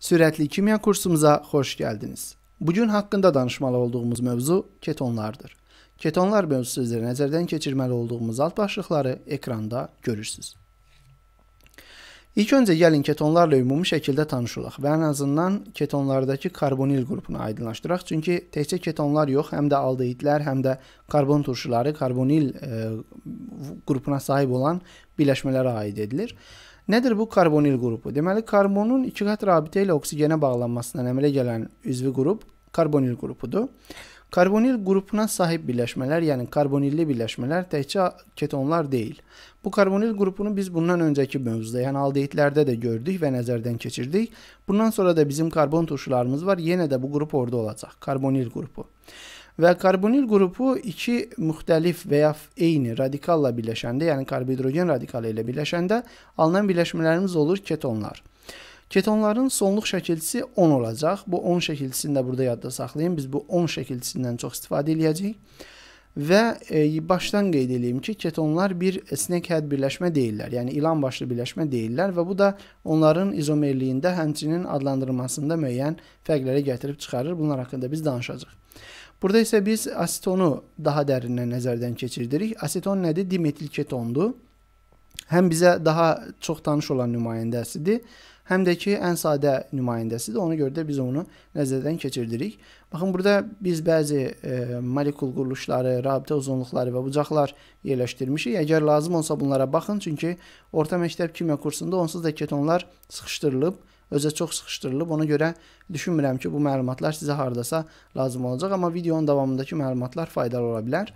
Sürətli kimya kursumuza xoş gəldiniz. Bu gün haqqında danışmalı olduğumuz mövzu ketonlardır. Ketonlar mövzusu üzrə nəzərdən keçirməli olduğumuz alt başlıqları ekranda görürsüz. İlk öncə gəlin ketonlarla ümumi şəkildə tanışılaq və ən azından ketonlardakı karbonil qrupunu aydınlaşdıraq. Çünki təkcə ketonlar yox, həm də aldeidlər, həm də karbon turşuları karbonil e, qrupuna sahib olan birləşmələrə aid edilir. E, Nedir bu karbonil qrupu? Deməli, karbonun iki kat rabitə ilə oksigenə bağlanmasından əmələ gələn üzvi qrup karbonil qrupudur. Karbonil grubuna sahip birləşmələr, yani karbonilli birləşmələr təkcə ketonlar değil. Bu karbonil grubunu biz bundan önceki mövzuda, yani aldehidlərdə de gördük və nəzərdən keçirdik. Bundan sonra da bizim karbon turşularımız var, yine de bu grup orada olacak. karbonil qrupu. və karbonil qrupu iki müxtəlif və ya eyni radikalla birləşəndə, yəni karbidrogen radikalı ilə birləşəndə alınan birləşmələrimiz olur ketonlar. Ketonların sonluq şəkilçisi 10 olacaq. Bu 10 şəkilçisini də burada yadda saxlayın. Biz bu 10 şəkilçisindən çox istifadə eləyəcəyik. Və e, başdan qeyd edeyim ki, ketonlar bir snakehead birləşmə deyillər, yəni ilan başlı birləşmə deyillər və bu da onların izomerliyində həmçinin adlandırılmasında müəyyən fərqlərə gətirib çıxarır. Bunlar haqqında biz danışacağıq. Burada isə biz asetonu daha dərindən nəzərdən keçirdirik. Aseton nədir? Dimetil ketondur. Həm bizə daha çox tanış olan nümayəndəsidir, həm də ki ən sadə nümayəndəsidir. Ona görə də biz onu nəzərdən keçirdirik. Baxın burada biz bəzi e, molekul quruluşları, rabitə uzunluqları və bucaqlar yerləşdirmişik. Əgər lazım olsa bunlara baxın, çünki orta məktəb kimya kursunda onsuz da ketonlar sıxışdırılıb özə çox sıxışdırılıb. Ona görə düşünmürəm ki, bu məlumatlar sizə hardasa lazım olacaq, amma videonun davamındakı məlumatlar faydalı ola bilər.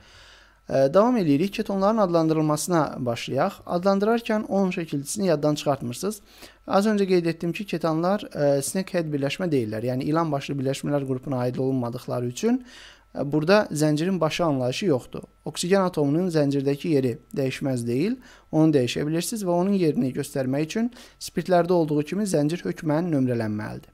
E, davam edirik. Ketonların adlandırılmasına başlayaq. Adlandırarkən onun şəkilçisini yaddan çıxartmırsınız. Az öncə qeyd etdim ki, ketanlar e, snakehead birləşmə deyillər. Yəni ilan başlı birləşmələr qrupuna aid olunmadıkları üçün Burada zəncirin başı anlayışı yoxdur. Oksigen atomunun zəncirdəki yeri dəyişməz deyil, onu dəyişə bilirsiniz və onun yerini göstərmək üçün spirtlərdə olduğu kimi zəncir hökmən nömrələnməlidir.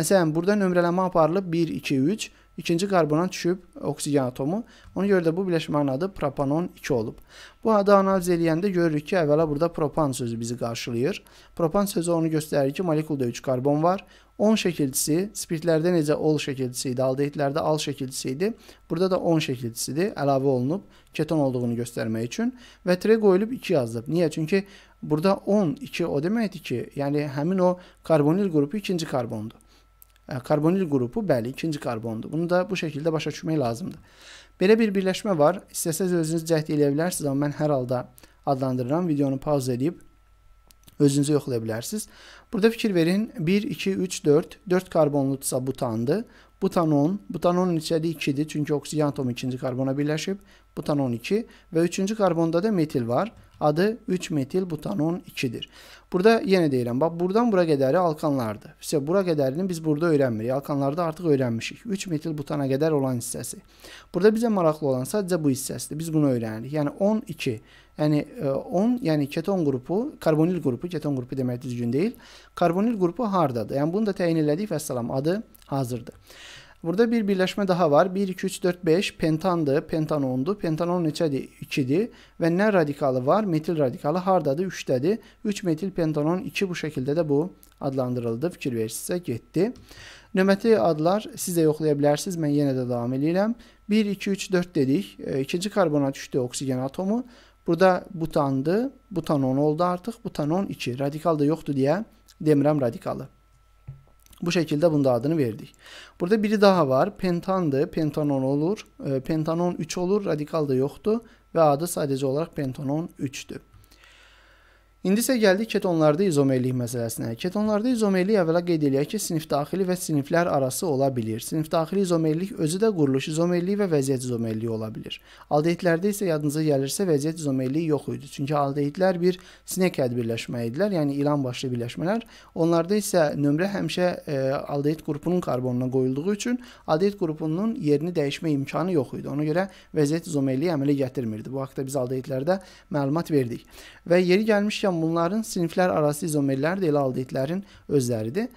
Məsələn, burada nömrələnmə aparılıb 1, 2, 3, ikinci karbona düşüb oksigen atomu. Ona görə də bu birləşmənin adı propanon 2 olub. Bu adı analiz eləyəndə görürük ki, əvvəla burada propan sözü bizi qarşılayır. Propan sözü onu göstərir ki, molekulda 3 karbon var. 10 şəkilçisi, spirtlərdə necə ol şəkilçisi idi, aldehidlərdə al şəkilçisi idi. Burada da 10 şəkilçisidir, əlavə olunub keton olduğunu göstərmək üçün və tre qoyulub 2 yazılıb. Niyə? Çünki burada 10, 2 o deməkdir ki, yəni həmin o karbonil qrupu ikinci karbondur. E, karbonil qrupu bəli, ikinci karbondur. Bunu da bu şəkildə başa düşmək lazımdır. Belə bir birləşmə var. İstəsəz özünüz cəhd eləyə bilərsiniz, amma mən hər halda adlandırıram. Videonu pauza edib özünüzü yoxlaya bilərsiniz. Burada fikir verin. 1, 2, 3, 4. 4 karbonludursa butandı. Butanon, butanonun içəriyi 2-dir, çünki oksigen atomu ikinci karbona birləşib. Butan 12 və üçüncü karbonda da metil var adı 3-metil butanon 2-dir. Burada yenə deyirəm, bax buradan bura qədəri alkanlardır. Hissə bura qədərini biz burada öyrənmirik. Alkanlarda artıq öyrənmişik. 3 metil butana qədər olan hissəsi. Burada bizə maraqlı olan sadəcə bu hissəsidir. Biz bunu öyrənirik. Yəni 12, yəni 10, e, yəni keton qrupu, karbonil qrupu, keton qrupu demək düzgün deyil. Karbonil qrupu hardadır? Yəni bunu da təyin elədik və salam adı hazırdır. Burada bir birləşmə daha var. 1, 2, 3, 4, 5 pentandı, pentanondu. Pentanon neçədir? 2-dir. Və nə radikalı var? Metil radikalı hardadır? 3-dədir. 3 metil pentanon 2 bu şəkildə də bu adlandırıldı. Fikir versisə getdi. Növbəti adlar siz də yoxlaya bilərsiniz. Mən yenə də davam edirəm. 1, 2, 3, 4 dedik. E, ikinci karbona düşdü oksigen atomu. Burada butandı, butanon oldu artıq. Butanon 2. Radikal da yoxdur deyə demirəm radikalı. Bu şekilde bunun da adını verdik. Burada biri daha var. Pentandı. Pentanon olur. Ee, pentanon 3 olur. Radikal da yoktu. Ve adı sadece olarak pentanon 3'tü. İndi isə gəldik ketonlarda izomerlik məsələsinə. Ketonlarda izomerlik əvvəla qeyd eləyək ki, sinif daxili və siniflər arası ola bilir. Sinif daxili izomerlik özü də quruluş izomerliyi və vəziyyət izomerliyi ola bilir. Aldehidlərdə isə yadınıza gəlirsə vəziyyət izomerliyi yox idi. Çünki aldehidlər bir sinekəd birləşmə idilər, yəni ilan başlı birləşmələr. Onlarda isə nömrə həmişə e, aldehid qrupunun karbonuna qoyulduğu üçün aldehid qrupunun yerini dəyişmə imkanı yox idi. Ona görə vəziyyət izomerliyi əmələ gətirmirdi. Bu haqqda biz aldehidlərdə məlumat verdik. Və yeri gəlmişkən bunların siniflər arası izomerləri də elə aldehidlərin özləridir.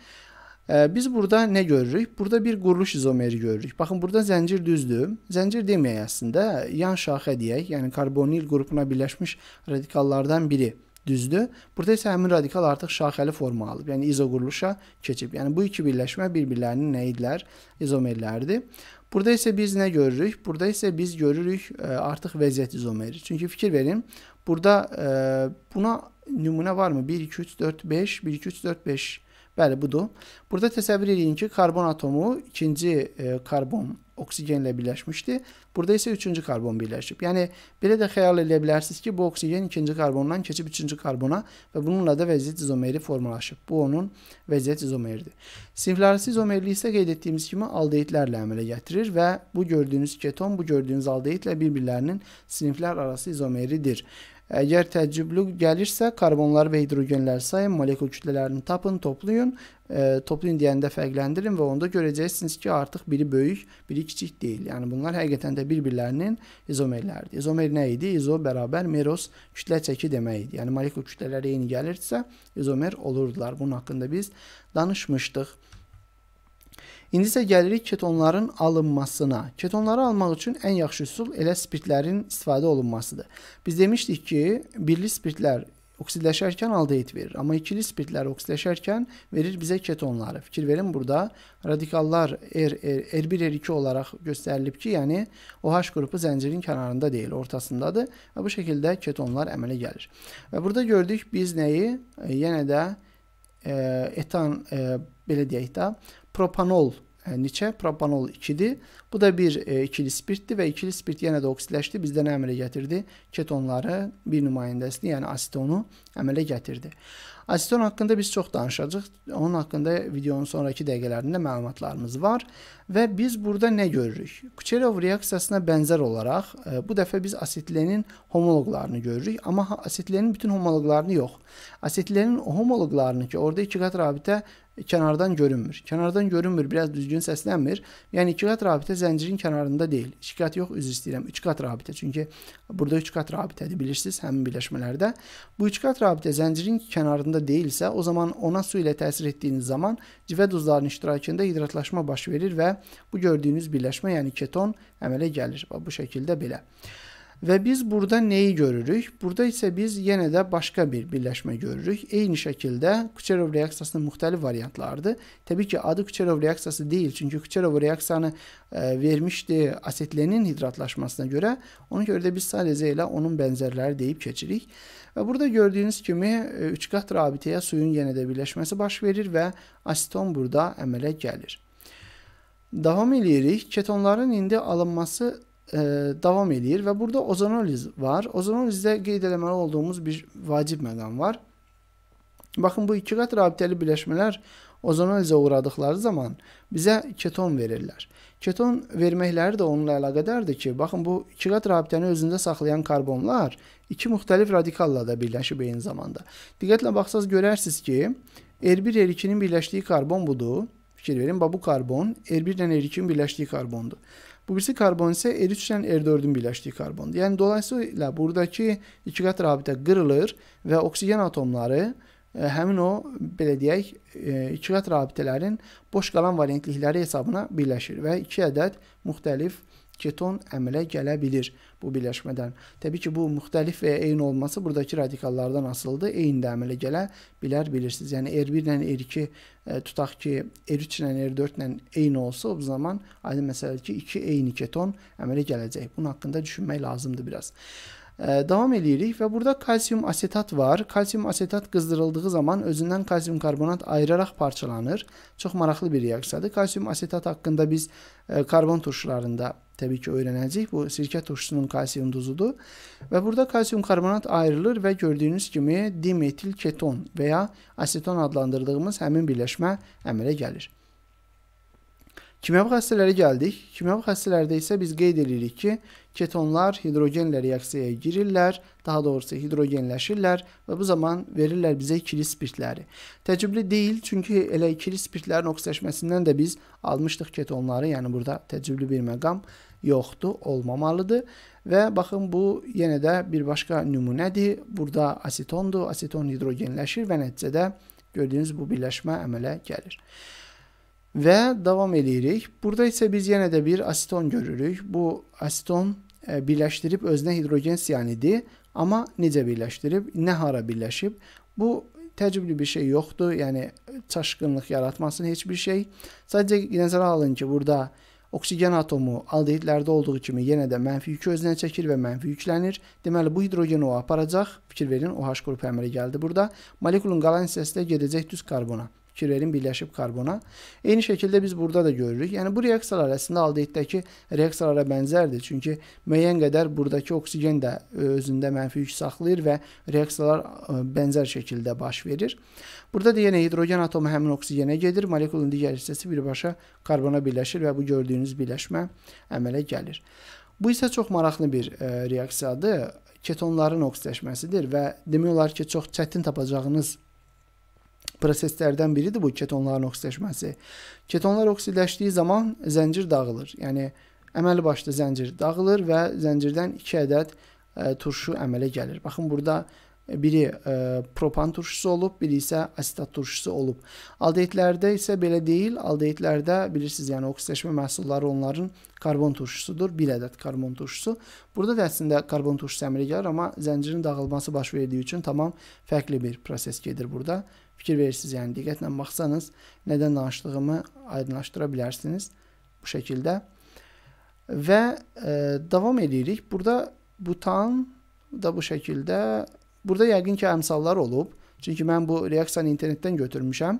Biz burada nə görürük? Burada bir quruluş izomeri görürük. Baxın, burada zəncir düzdür. Zəncir deməyək əslində, yan şaxə deyək, yəni karbonil qrupuna birləşmiş radikallardan biri düzdür. Burada isə həmin radikal artıq şaxəli forma alıb, yəni izoquruluşa keçib. Yəni bu iki birləşmə bir-birlərinin nə idilər? İzomerləridir. Burada isə biz nə görürük? Burada isə biz görürük ə, e, artıq vəziyyət izomeri. Çünki fikir verin, burada ə, e, buna nümunə varmı? 1 2 3 4 5 1 2 3 4 5. Bəli, budur. Burada təsəvvür edin ki, karbon atomu ikinci ə, e, karbon oksijenlə birləşmişdi. Burada ise üçüncü karbon birləşib. Yani bile de hayal edə ki, bu oksigen ikinci karbondan geçip üçüncü karbona ve bununla da vəziyyət izomeri formalaşıb. Bu onun vəziyyət izomeridir. Siniflərarası izomerliyi isə qeyd etdiyimiz kimi aldehidlərlə əmələ gətirir bu gördüğünüz keton bu gördüğünüz aldehidlə birbirlerinin birlərinin arası izomeridir. Əgər təəccüblü gəlirsə, karbonları və hidrogenləri sayın, molekul kütlələrini tapın, toplayın. E, toplayın deyəndə fərqləndirin və onda görəcəksiniz ki, artıq biri böyük, biri kiçik deyil. Yəni bunlar həqiqətən də bir-birlərinin izomerləridir. İzomer nə idi? İzo bərabər meros kütlə çəki demək idi. Yəni molekul kütlələri eyni gəlirsə, izomer olurdular. Bunun haqqında biz danışmışdıq. İndi isə gəlirik ketonların alınmasına. Ketonları almaq üçün ən yaxşı üsul elə spirtlərin istifadə olunmasıdır. Biz demişdik ki, birli spirtlər oksidləşərkən aldehid verir, amma ikili spirtlər oksidləşərkən verir bizə ketonları. Fikir verin burada radikallar R, R, R1, R2 olaraq göstərilib ki, yəni OH qrupu zəncirin kənarında deyil, ortasındadır və bu şəkildə ketonlar əmələ gəlir. Və burada gördük biz nəyi? E, yenə də e, etan e, belə deyək də Propanol e, neçə? Propanol 2-dir. Bu da bir e, ikili spirtdir və ikili spirt yenə də oksidləşdi. Bizdə nə əmələ gətirdi? Ketonları bir nümayəndəsini, yəni asetonu əmələ gətirdi. Aseton haqqında biz çox danışacağıq. Onun haqqında videonun sonrakı dəqiqələrində məlumatlarımız var və biz burada nə görürük? Kucherov reaksiyasına bənzər olaraq e, bu dəfə biz asetlenin homoloqlarını görürük, amma asetlenin bütün homoloqlarını yox. Asetlenin homoloqlarını ki, orada iki qat rabitə kənardan görünmür. Kənardan görünmür, biraz düzgün səslənmir. Yəni iki qat rabitə zəncirin kənarında deyil. İki qat yox, üzr istəyirəm, üç qat rabitə. Çünki burada üç qat rabitədir, bilirsiniz, həmin birləşmələrdə. Bu üç qat rabitə zəncirin kənarında deyilsə, o zaman ona su ilə təsir etdiyiniz zaman civə duzlarının iştirakında hidratlaşma baş verir və bu gördüyünüz birləşmə, yəni keton əmələ gəlir. Bu şəkildə belə. Ve biz burada neyi görürük? Burada ise biz yine de başka bir birləşmə görürük. Eyni şekilde Kucherov reaksiyasının muhtelif variantlarıdır. Tabii ki, adı Kucherov reaksiyası değil, çünkü Kucherov reaksiyanı e, vermişdi asetlenin hidratlaşmasına göre. Ona görə də biz sadəcə elə onun bənzərləri deyip keçirik. Ve burada gördüyünüz kimi e, üçqat rabitəyə suyun yine de birləşməsi baş verir ve aseton burada emele gelir. Davam edirik. Ketonların indi alınması e, davam eləyir və burada ozonoliz var. Ozonolizdə qeyd eləməli olduğumuz bir vacib məqam var. Baxın, bu iki qat rabitəli birləşmələr ozonolizə uğradıqları zaman bizə keton verirlər. Keton verməkləri də onunla əlaqədardır ki, baxın, bu iki qat rabitəni özündə saxlayan karbonlar iki müxtəlif radikalla da birləşib eyni zamanda. Diqqətlə baxsaz görərsiniz ki, R1, er R2-nin er birləşdiyi karbon budur. Fikir verin, bu karbon R1 er ilə R2-nin birləşdiyi karbondur. Bu birisi karbon isə R3 ilə R4-ün birləşdiyi karbondur. Yəni dolayısıyla buradakı ikiqat rabitə qırılır və oksigen atomları e, həmin o belə deyək e, ikiqat rabitələrin boş qalan variantlikləri hesabına birləşir və 2 ədəd müxtəlif keton əmələ gələ bilir bu birləşmədən. Təbii ki, bu müxtəlif və ya eyni olması buradakı radikallardan asılıdır. Eyni də əmələ gələ bilər, bilirsiniz. Yəni R1 ilə R2 ə, e, tutaq ki, R3 ilə R4 ilə eyni olsa, o zaman aydın məsələdir ki, iki eyni keton əmələ gələcək. Bunun haqqında düşünmək lazımdır biraz. Ə, e, davam eləyirik və burada kalsium asetat var. Kalsium asetat qızdırıldığı zaman özündən kalsium karbonat ayıraraq parçalanır. Çox maraqlı bir reaksiyadır. Kalsium asetat haqqında biz ə, e, karbon turşularında təbii ki, öyrənəcəyik. Bu sirkə turşusunun kalsium duzudur. Və burada kalsium karbonat ayrılır və gördüyünüz kimi dimetil keton və ya aseton adlandırdığımız həmin birləşmə əmələ gəlir. Kimyəvi xəstələrə gəldik. Kimyəvi xəstələrdə isə biz qeyd edirik ki, ketonlar hidrogenlə reaksiyaya girirlər, daha doğrusu hidrogenləşirlər və bu zaman verirlər bizə ikili spirtləri. Təcrübli deyil, çünki elə ikili spirtlərin oksidləşməsindən də biz almışdıq ketonları, yəni burada təcrübli bir məqam yoxdur, olmamalıdır. Və baxın bu yenə də bir başqa nümunədir. Burada asetondur, aseton hidrogenləşir və nəticədə gördüyünüz bu birləşmə əmələ gəlir. Və davam eləyirik. Burada isə biz yenə də bir aseton görürük. Bu aseton e, birləşdirib özünə hidrogen siyanidi, amma necə birləşdirib, nə hara birləşib? Bu təcrübəli bir şey yoxdur. Yəni çaşqınlıq yaratmasın heç bir şey. Sadəcə nəzərə alın ki, burada oksigen atomu aldehidlərdə olduğu kimi yenə də mənfi yükü özünə çəkir və mənfi yüklənir. Deməli bu hidrogen o aparacaq. Fikir verin, OH qrupu əmələ gəldi burada. Molekulun qalan hissəsi də gedəcək düz karbona kirelin birləşib karbona. Eyni şəkildə biz burada da görürük. Yəni bu reaksiyalar əslində aldeidəki reaksiyalara bənzərdir. Çünki müəyyən qədər burdakı oksigen də e, özündə mənfi yük saxlayır və reaksiyalar e, bənzər şəkildə baş verir. Burada da yenə hidrogen atomu həmin oksigenə gedir, molekulun digər hissəsi birbaşa karbona birləşir və bu gördüyünüz birləşmə əmələ gəlir. Bu isə çox maraqlı bir e, reaksiyadır. Ketonların oksidləşməsidir və demək olar ki, çox çətin tapacağınız proseslərdən biridir bu ketonların oksidləşməsi. Ketonlar oksidləşdiyi zaman zəncir dağılır. Yəni əməli başda zəncir dağılır və zəncirdən 2 ədəd ə, e, turşu əmələ gəlir. Baxın burada e, biri ə, e, propan turşusu olub, biri isə asetat turşusu olub. Aldehidlərdə isə belə deyil. Aldehidlərdə bilirsiniz, yəni oksidləşmə məhsulları onların karbon turşusudur, 1 ədəd karbon turşusu. Burada da əslində karbon turşusu əmələ gəlir, amma zəncirin dağılması baş verdiyi üçün tamam fərqli bir proses gedir burada fikir verirsiniz, yəni diqqətlə baxsanız nədən danışdığımı aydınlaşdıra bilərsiniz bu şəkildə. Və e, davam edirik. Burada butan da bu şəkildə burada yəqin ki əmsallar olub. Çünki mən bu reaksiyanı internetdən götürmüşəm.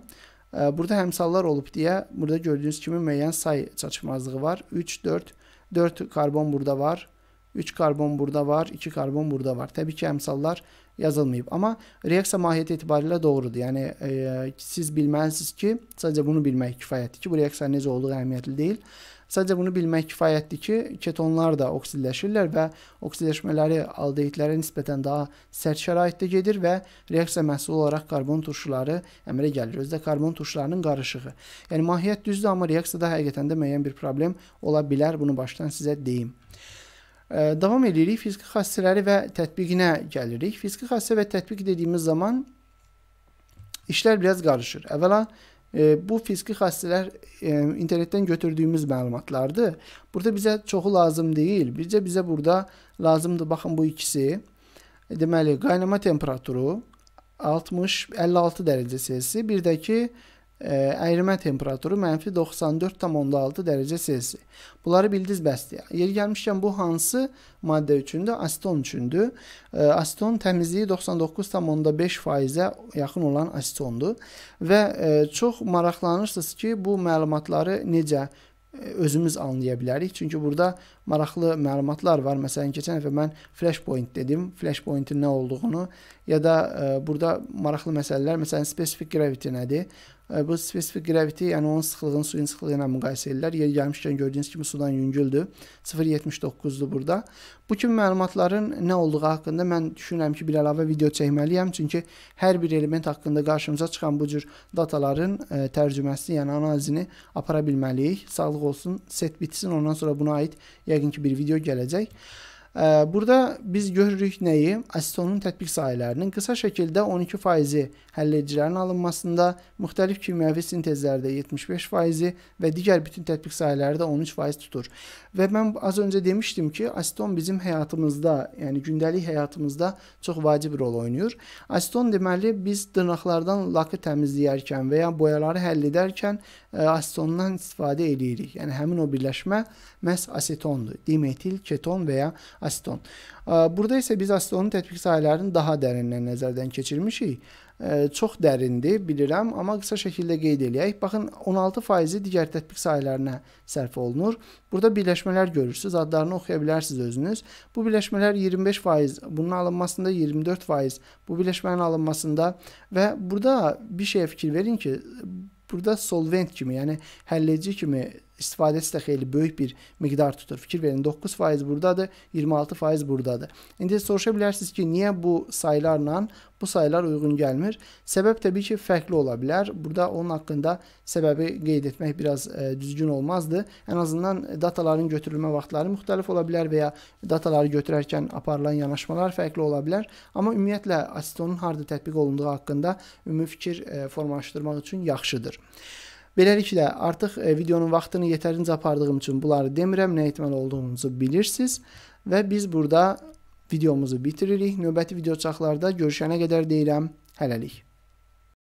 E, burada əmsallar olub deyə burada gördüyünüz kimi müəyyən say çatışmazlığı var. 3 4 4 karbon burada var. 3 karbon burada var, 2 karbon burada var. Təbii ki, əmsallar yazılmayıb. Amma reaksiya mahiyyəti etibarilə doğrudur. Yəni e, siz bilməlisiniz ki, sadəcə bunu bilmək kifayətdir ki, bu reaksiyanın necə olduğu əhəmiyyətli deyil. Sadəcə bunu bilmək kifayətdir ki, ketonlar da oksidləşirlər və oksidləşmələri aldehidlərə nisbətən daha sərt şəraitdə gedir və reaksiya məhsulu olaraq karbon turşuları əmələ gəlir. Özdə karbon turşularının qarışığı. Yəni mahiyyət düzdür, amma reaksiyada həqiqətən də müəyyən bir problem ola bilər. Bunu başdan sizə deyim. Davam edirik fiziki xassələri və tətbiqinə gəlirik. Fiziki xassə və tətbiq dediyimiz zaman işlər biraz qarışır. Əvvəla e, bu fiziki xassələr e, internetdən götürdüyümüz məlumatlardır. Burada bizə çoxu lazım deyil. Bircə bizə burada lazımdır. Baxın bu ikisi. E, deməli qaynama temperaturu 60 56 dərəcə Selsi, bir də ki ərimə temperaturu mənfi 94,6 dərəcə Selsi. Bunları bildiz bəsdir. Yeri gəlmişkən bu hansı maddə üçündür? Aseton üçündür. Aseton təmizliyi 99,5%-ə yaxın olan asetondur və e, çox maraqlanırsınız ki, bu məlumatları necə e, özümüz anlaya bilərik. Çünki burada maraqlı məlumatlar var. Məsələn, keçən dəfə mən flashpoint dedim. Flashpointin nə olduğunu ya da e, burada maraqlı məsələlər, məsələn, specific gravity nədir? Bu spesifik qraviti, yəni onun sıxlığını suyun sıxlığı ilə müqayisə edirlər. Yer gəlmişkən gördüyünüz kimi sudan yüngüldür. 0.79-dur burada. Bu kimi məlumatların nə olduğu haqqında mən düşünürəm ki, bir əlavə video çəkməliyəm. Çünki hər bir element haqqında qarşımıza çıxan bu cür dataların ə, tərcüməsini, yəni analizini apara bilməliyik. Sağlıq olsun, set bitsin, ondan sonra buna aid yəqin ki, bir video gələcək. Burada biz görürük nəyi? Asitonun tətbiq sahələrinin qısa şəkildə 12 faizi həlledicilərin alınmasında, müxtəlif kimyəvi sintezlərdə 75% və digər bütün tətbiq sahələri də 13% tutur. Və mən az öncə demişdim ki, aseton bizim həyatımızda, yəni gündəlik həyatımızda çox vacib rol oynayır. Aseton deməli biz dırnaqlardan lakı təmizləyərkən və ya boyaları həll edərkən e, asetondan istifadə edirik. Yəni həmin o birləşmə məhz asetondur. Dimetil, keton və ya aseton. E, burada isə biz asetonun tətbiq sahələrini daha dərindən nəzərdən keçirmişik çox dərindir, bilirəm, amma qısa şəkildə qeyd eləyək. Baxın, 16%-i digər tətbiq sahələrinə sərf olunur. Burada birləşmələr görürsüz, adlarını oxuya bilərsiniz özünüz. Bu birləşmələr 25%, bunun alınmasında 24%, bu birləşmənin alınmasında və burada bir şeyə fikir verin ki, burada solvent kimi, yəni həlledici kimi istifadəsi də xeyli böyük bir miqdar tutur. Fikir verin 9% burdadır, 26% burdadır. İndi soruşa bilərsiniz ki, niyə bu saylarla bu saylar uyğun gəlmir? Səbəb təbii ki, fərqli ola bilər. Burada onun haqqında səbəbi qeyd etmək biraz ə, e, düzgün olmazdı. Ən azından dataların götürülmə vaxtları müxtəlif ola bilər və ya dataları götürərkən aparılan yanaşmalar fərqli ola bilər. Amma ümumiyyətlə asistonun harda tətbiq olunduğu haqqında ümumi fikir ə, e, formalaşdırmaq üçün yaxşıdır. Beləliklə, artıq e, videonun vaxtını yetərincə apardığım üçün bunları demirəm, nə etməli olduğunuzu bilirsiniz və biz burada videomuzu bitiririk. Növbəti video çaxlarda görüşənə qədər deyirəm, hələlik.